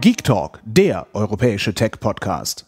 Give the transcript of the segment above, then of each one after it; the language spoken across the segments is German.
Geek Talk, der europäische Tech-Podcast.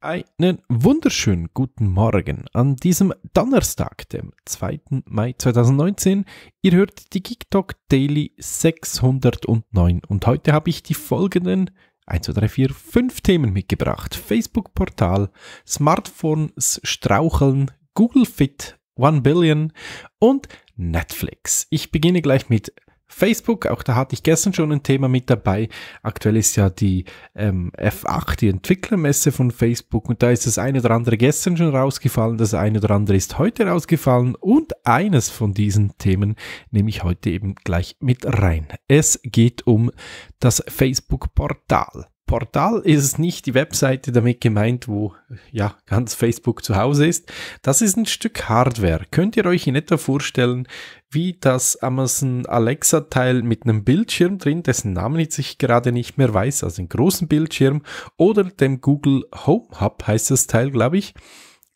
Einen wunderschönen guten Morgen an diesem Donnerstag, dem 2. Mai 2019. Ihr hört die Geek Talk Daily 609 und heute habe ich die folgenden 1, 2, 3, 4, 5 Themen mitgebracht. Facebook-Portal, Smartphones straucheln, Google Fit, 1 Billion und Netflix. Ich beginne gleich mit Facebook, auch da hatte ich gestern schon ein Thema mit dabei. Aktuell ist ja die ähm, F8, die Entwicklermesse von Facebook, und da ist das eine oder andere gestern schon rausgefallen, das eine oder andere ist heute rausgefallen, und eines von diesen Themen nehme ich heute eben gleich mit rein. Es geht um das Facebook-Portal. Portal ist nicht die Webseite damit gemeint, wo ja ganz Facebook zu Hause ist. Das ist ein Stück Hardware. Könnt ihr euch in etwa vorstellen, wie das Amazon Alexa Teil mit einem Bildschirm drin, dessen Namen jetzt ich gerade nicht mehr weiß, also einen großen Bildschirm oder dem Google Home Hub heißt das Teil, glaube ich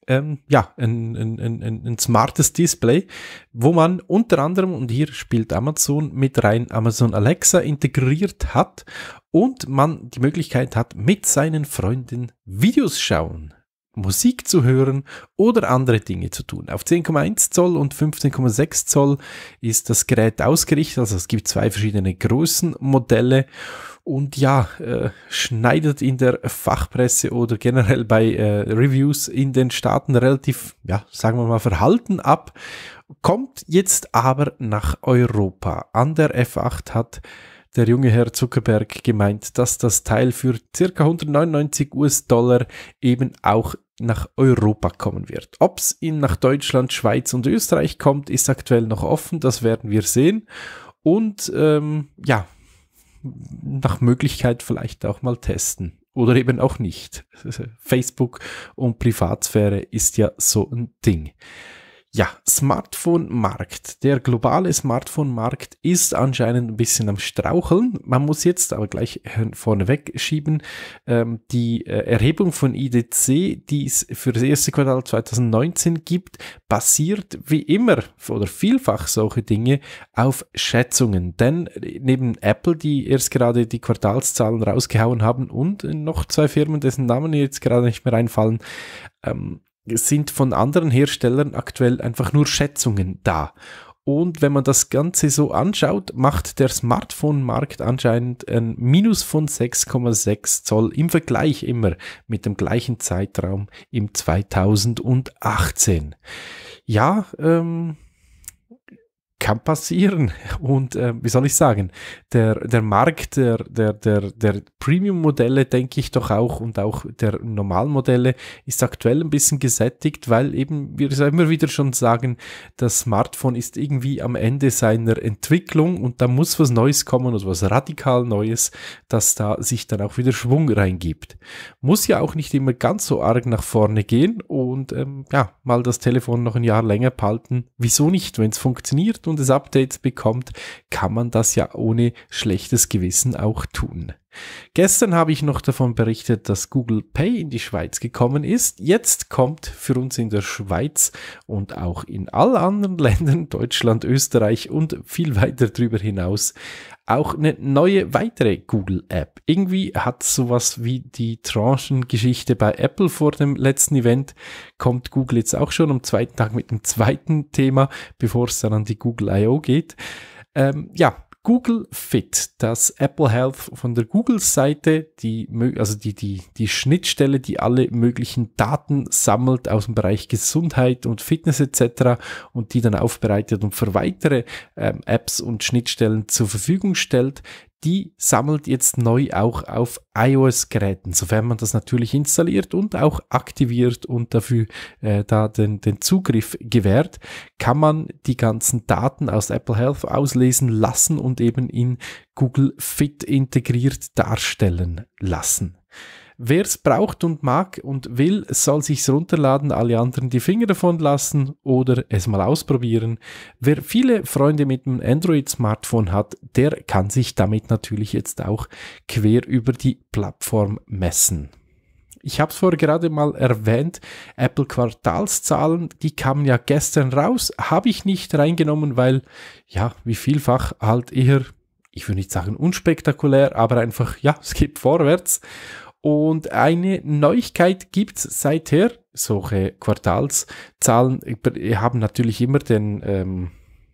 ähm, ja, ein, ein, ein, ein smartes Display, wo man unter anderem, und hier spielt Amazon mit rein, Amazon Alexa integriert hat und man die Möglichkeit hat, mit seinen Freunden Videos schauen. Musik zu hören oder andere Dinge zu tun. Auf 10,1 Zoll und 15,6 Zoll ist das Gerät ausgerichtet, also es gibt zwei verschiedene Größenmodelle und ja, äh, schneidet in der Fachpresse oder generell bei äh, Reviews in den Staaten relativ, ja, sagen wir mal, verhalten ab, kommt jetzt aber nach Europa. An der F8 hat der junge Herr Zuckerberg gemeint, dass das Teil für ca. 199 US-Dollar eben auch nach Europa kommen wird. Ob es nach Deutschland, Schweiz und Österreich kommt, ist aktuell noch offen, das werden wir sehen. Und ähm, ja, nach Möglichkeit vielleicht auch mal testen. Oder eben auch nicht. Facebook und Privatsphäre ist ja so ein Ding. Ja, Smartphone-Markt. Der globale Smartphone-Markt ist anscheinend ein bisschen am Straucheln. Man muss jetzt aber gleich vorneweg schieben. Ähm, die äh, Erhebung von IDC, die es für das erste Quartal 2019 gibt, basiert wie immer oder vielfach solche Dinge auf Schätzungen. Denn neben Apple, die erst gerade die Quartalszahlen rausgehauen haben und noch zwei Firmen, dessen Namen jetzt gerade nicht mehr einfallen, ähm, sind von anderen Herstellern aktuell einfach nur Schätzungen da. Und wenn man das Ganze so anschaut, macht der Smartphone-Markt anscheinend ein Minus von 6,6 Zoll im Vergleich immer mit dem gleichen Zeitraum im 2018. Ja, ähm, kann passieren. Und äh, wie soll ich sagen, der, der Markt der, der, der, der Premium-Modelle, denke ich doch auch, und auch der Normalmodelle ist aktuell ein bisschen gesättigt, weil eben wir es immer wieder schon sagen, das Smartphone ist irgendwie am Ende seiner Entwicklung und da muss was Neues kommen, also was radikal Neues, dass da sich dann auch wieder Schwung reingibt. Muss ja auch nicht immer ganz so arg nach vorne gehen und ähm, ja, mal das Telefon noch ein Jahr länger behalten. Wieso nicht, wenn es funktioniert? Stunde das Update bekommt, kann man das ja ohne schlechtes Gewissen auch tun. Gestern habe ich noch davon berichtet, dass Google Pay in die Schweiz gekommen ist. Jetzt kommt für uns in der Schweiz und auch in allen anderen Ländern, Deutschland, Österreich und viel weiter darüber hinaus, auch eine neue weitere Google-App. Irgendwie hat sowas wie die Tranchengeschichte bei Apple vor dem letzten Event, kommt Google jetzt auch schon am zweiten Tag mit dem zweiten Thema, bevor es dann an die Google I.O. geht. Ähm, ja, Google Fit, das Apple Health von der Google-Seite, die, also die, die, die Schnittstelle, die alle möglichen Daten sammelt aus dem Bereich Gesundheit und Fitness etc. und die dann aufbereitet und für weitere ähm, Apps und Schnittstellen zur Verfügung stellt, die sammelt jetzt neu auch auf iOS-Geräten, sofern man das natürlich installiert und auch aktiviert und dafür äh, da den, den Zugriff gewährt, kann man die ganzen Daten aus Apple Health auslesen lassen und eben in Google Fit integriert darstellen lassen. Wer es braucht und mag und will, soll sich's runterladen, alle anderen die Finger davon lassen oder es mal ausprobieren. Wer viele Freunde mit einem Android-Smartphone hat, der kann sich damit natürlich jetzt auch quer über die Plattform messen. Ich habe es vorher gerade mal erwähnt, Apple Quartalszahlen, die kamen ja gestern raus, habe ich nicht reingenommen, weil ja, wie vielfach halt eher, ich würde nicht sagen unspektakulär, aber einfach, ja, es geht vorwärts. Und eine Neuigkeit gibt's seither. Solche Quartalszahlen haben natürlich immer den, ähm,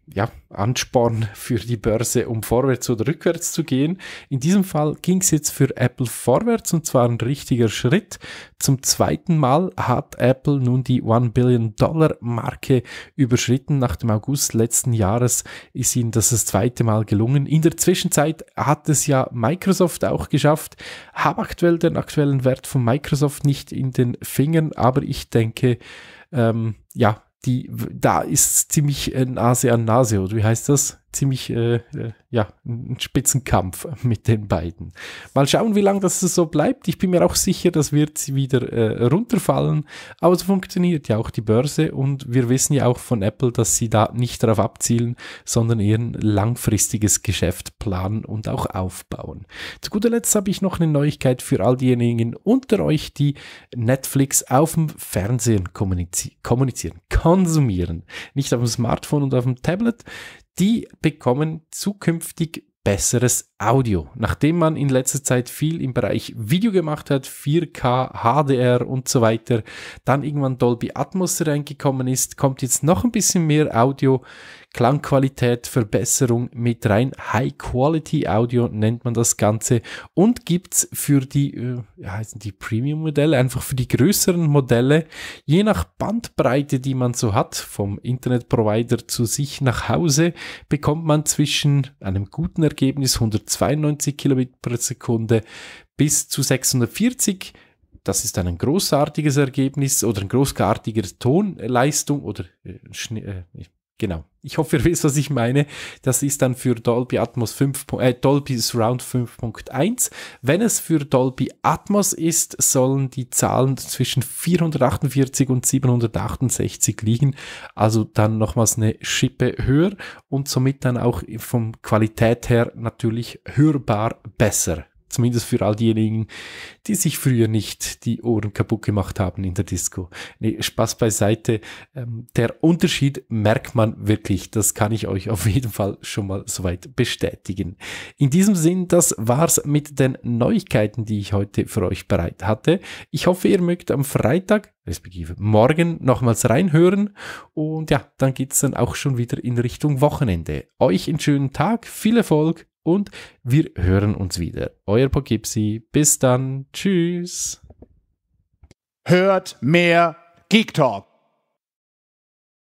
ja, Ansporn für die Börse, um vorwärts oder rückwärts zu gehen. In diesem Fall ging es jetzt für Apple vorwärts und zwar ein richtiger Schritt. Zum zweiten Mal hat Apple nun die One Billion Dollar Marke überschritten. Nach dem August letzten Jahres ist ihnen das das zweite Mal gelungen. In der Zwischenzeit hat es ja Microsoft auch geschafft. Hab aktuell den aktuellen Wert von Microsoft nicht in den Fingern, aber ich denke, ähm, ja, die, da ist ziemlich äh, Nase an Nase, oder wie heißt das? Ziemlich äh, äh ja, ein Spitzenkampf mit den beiden. Mal schauen, wie lange das so bleibt. Ich bin mir auch sicher, das wird wieder äh, runterfallen. Aber so funktioniert ja auch die Börse und wir wissen ja auch von Apple, dass sie da nicht darauf abzielen, sondern eher ein langfristiges Geschäft planen und auch aufbauen. Zu guter Letzt habe ich noch eine Neuigkeit für all diejenigen unter euch, die Netflix auf dem Fernsehen kommunizieren, kommunizieren konsumieren, nicht auf dem Smartphone und auf dem Tablet. Die bekommen zukünftig vernünftig besseres Audio. Nachdem man in letzter Zeit viel im Bereich Video gemacht hat, 4K, HDR und so weiter, dann irgendwann Dolby Atmos reingekommen ist, kommt jetzt noch ein bisschen mehr Audio, Klangqualität, Verbesserung mit rein. High Quality Audio nennt man das Ganze und gibt es für die, äh, heißen die Premium-Modelle, einfach für die größeren Modelle, je nach Bandbreite, die man so hat, vom Internetprovider zu sich nach Hause, bekommt man zwischen einem guten Endergebnis 192 Kilobit pro Sekunde bis zu 640. Das ist dann ein großartiges Ergebnis oder ein großartiger Tonleistung oder äh, äh Genau. Ich hoffe, ihr wisst, was ich meine. Das ist dann für Dolby Atmos 5, äh, Dolby Surround 5.1. Wenn es für Dolby Atmos ist, sollen die Zahlen zwischen 448 und 768 liegen. Also dann nochmals eine Schippe höher und somit dann auch vom Qualität her natürlich hörbar besser. Zumindest für all diejenigen, die sich früher nicht die Ohren kaputt gemacht haben in der Disco. Nee, Spaß beiseite. Ähm, der Unterschied merkt man wirklich. Das kann ich euch auf jeden Fall schon mal soweit bestätigen. In diesem Sinn, das war's mit den Neuigkeiten, die ich heute für euch bereit hatte. Ich hoffe, ihr mögt am Freitag respektive morgen nochmals reinhören. Und ja, dann geht's dann auch schon wieder in Richtung Wochenende. Euch einen schönen Tag, viel Erfolg und wir hören uns wieder. Euer Poughkeepsie. Bis dann. Tschüss. Hört mehr Geek Talk.